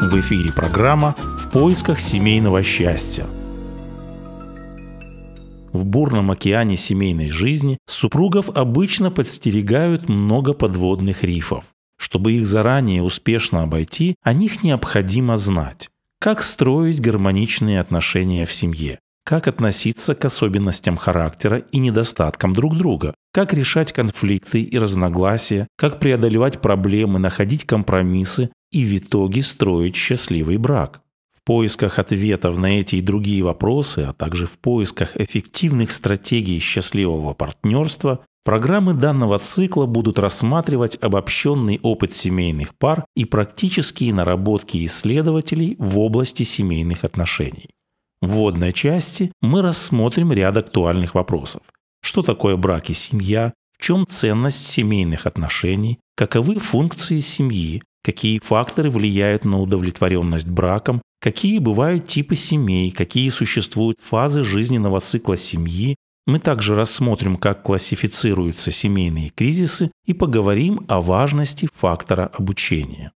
В эфире программа «В поисках семейного счастья». В бурном океане семейной жизни супругов обычно подстерегают много подводных рифов. Чтобы их заранее успешно обойти, о них необходимо знать. Как строить гармоничные отношения в семье? Как относиться к особенностям характера и недостаткам друг друга? Как решать конфликты и разногласия? Как преодолевать проблемы, находить компромиссы, и в итоге строить счастливый брак. В поисках ответов на эти и другие вопросы, а также в поисках эффективных стратегий счастливого партнерства, программы данного цикла будут рассматривать обобщенный опыт семейных пар и практические наработки исследователей в области семейных отношений. В вводной части мы рассмотрим ряд актуальных вопросов. Что такое брак и семья? В чем ценность семейных отношений? Каковы функции семьи? какие факторы влияют на удовлетворенность браком, какие бывают типы семей, какие существуют фазы жизненного цикла семьи. Мы также рассмотрим, как классифицируются семейные кризисы и поговорим о важности фактора обучения.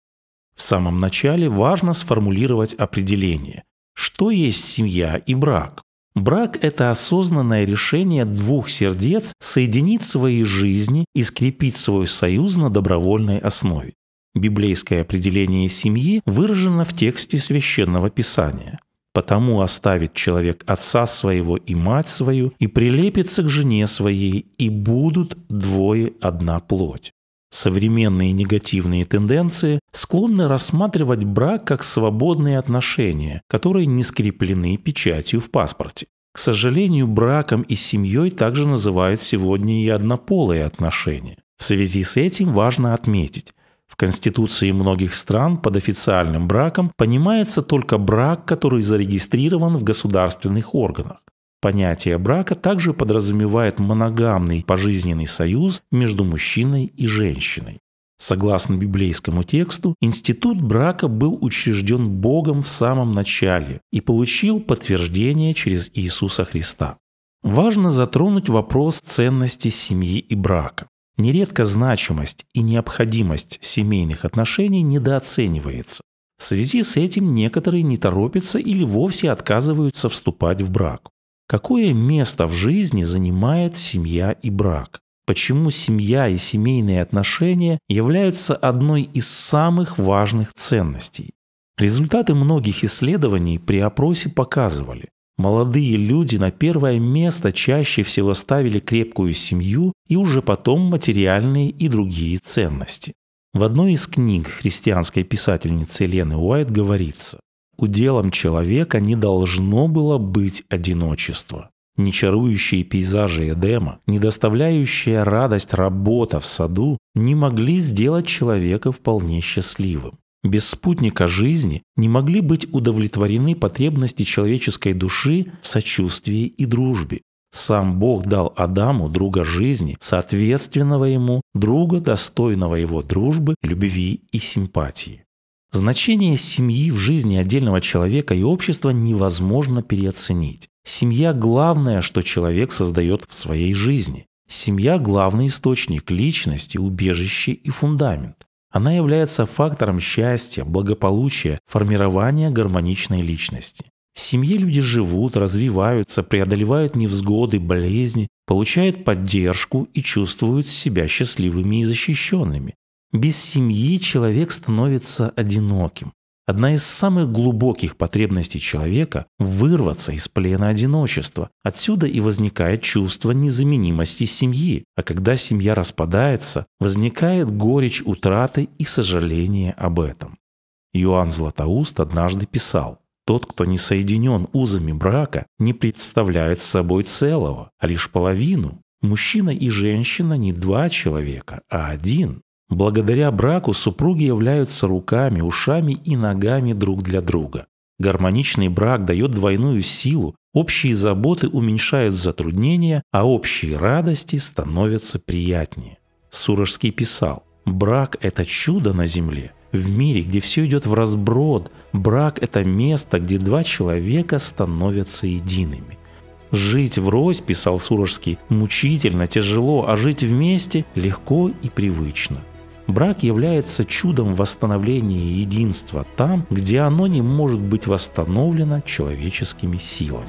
В самом начале важно сформулировать определение. Что есть семья и брак? Брак – это осознанное решение двух сердец соединить свои жизни и скрепить свой союз на добровольной основе. Библейское определение семьи выражено в тексте Священного Писания. «Потому оставит человек отца своего и мать свою, и прилепится к жене своей, и будут двое одна плоть». Современные негативные тенденции склонны рассматривать брак как свободные отношения, которые не скреплены печатью в паспорте. К сожалению, браком и семьей также называют сегодня и однополые отношения. В связи с этим важно отметить, в Конституции многих стран под официальным браком понимается только брак, который зарегистрирован в государственных органах. Понятие брака также подразумевает моногамный пожизненный союз между мужчиной и женщиной. Согласно библейскому тексту, институт брака был учрежден Богом в самом начале и получил подтверждение через Иисуса Христа. Важно затронуть вопрос ценности семьи и брака. Нередко значимость и необходимость семейных отношений недооценивается. В связи с этим некоторые не торопятся или вовсе отказываются вступать в брак. Какое место в жизни занимает семья и брак? Почему семья и семейные отношения являются одной из самых важных ценностей? Результаты многих исследований при опросе показывали, Молодые люди на первое место чаще всего ставили крепкую семью и уже потом материальные и другие ценности. В одной из книг христианской писательницы Лены Уайт говорится, «Уделом человека не должно было быть одиночество. Нечарующие пейзажи Эдема, не доставляющая радость работа в саду, не могли сделать человека вполне счастливым. Без спутника жизни не могли быть удовлетворены потребности человеческой души в сочувствии и дружбе. Сам Бог дал Адаму друга жизни, соответственного ему, друга, достойного его дружбы, любви и симпатии. Значение семьи в жизни отдельного человека и общества невозможно переоценить. Семья – главное, что человек создает в своей жизни. Семья – главный источник личности, убежище и фундамент. Она является фактором счастья, благополучия, формирования гармоничной личности. В семье люди живут, развиваются, преодолевают невзгоды, болезни, получают поддержку и чувствуют себя счастливыми и защищенными. Без семьи человек становится одиноким. Одна из самых глубоких потребностей человека – вырваться из плена одиночества. Отсюда и возникает чувство незаменимости семьи. А когда семья распадается, возникает горечь утраты и сожаление об этом. Иоанн Златоуст однажды писал «Тот, кто не соединен узами брака, не представляет собой целого, а лишь половину. Мужчина и женщина не два человека, а один. Благодаря браку супруги являются руками, ушами и ногами друг для друга. Гармоничный брак дает двойную силу, общие заботы уменьшают затруднения, а общие радости становятся приятнее. Сурожский писал, «Брак – это чудо на земле. В мире, где все идет в разброд, брак – это место, где два человека становятся едиными. Жить врозь, писал Сурожский, мучительно, тяжело, а жить вместе легко и привычно. Брак является чудом восстановления единства там, где оно не может быть восстановлено человеческими силами.